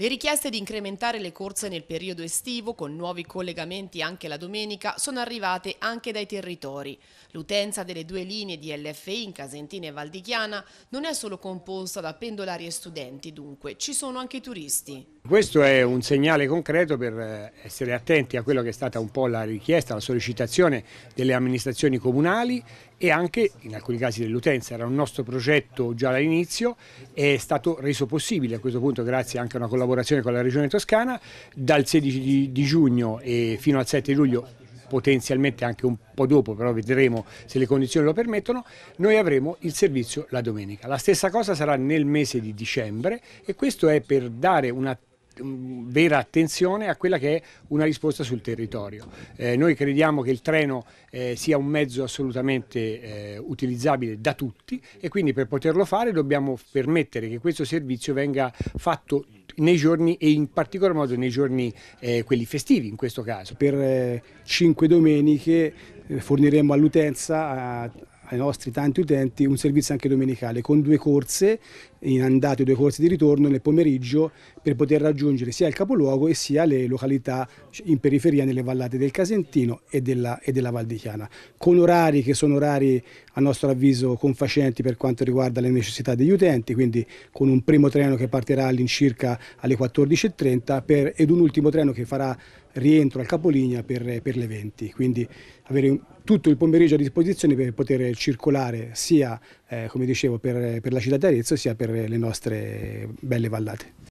Le richieste di incrementare le corse nel periodo estivo, con nuovi collegamenti anche la domenica, sono arrivate anche dai territori. L'utenza delle due linee di LFI in Casentina e Valdichiana non è solo composta da pendolari e studenti, dunque ci sono anche i turisti. Questo è un segnale concreto per eh, essere attenti a quello che è stata un po' la richiesta, la sollecitazione delle amministrazioni comunali e anche in alcuni casi dell'utenza. Era un nostro progetto già dall'inizio, è stato reso possibile a questo punto grazie anche a una collaborazione con la Regione Toscana dal 16 di, di giugno fino al 7 luglio potenzialmente anche un po' dopo, però vedremo se le condizioni lo permettono, noi avremo il servizio la domenica. La stessa cosa sarà nel mese di dicembre e questo è per dare una Mm, vera attenzione a quella che è una risposta sul territorio. Eh, noi crediamo che il treno eh, sia un mezzo assolutamente eh, utilizzabile da tutti e quindi per poterlo fare dobbiamo permettere che questo servizio venga fatto nei giorni e in particolar modo nei giorni eh, quelli festivi in questo caso. Per eh, cinque domeniche eh, forniremo all'utenza ai nostri tanti utenti un servizio anche domenicale con due corse in andato e due corse di ritorno nel pomeriggio per poter raggiungere sia il capoluogo e sia le località in periferia nelle vallate del Casentino e della, e della Val di Chiana, con orari che sono orari a nostro avviso confacenti per quanto riguarda le necessità degli utenti, quindi con un primo treno che partirà all'incirca alle 14.30 ed un ultimo treno che farà rientro al capolinea per, per le 20, quindi avere tutto il pomeriggio a disposizione per poter circolare sia, eh, come dicevo, per, per la città di Arezzo sia per le nostre belle vallate.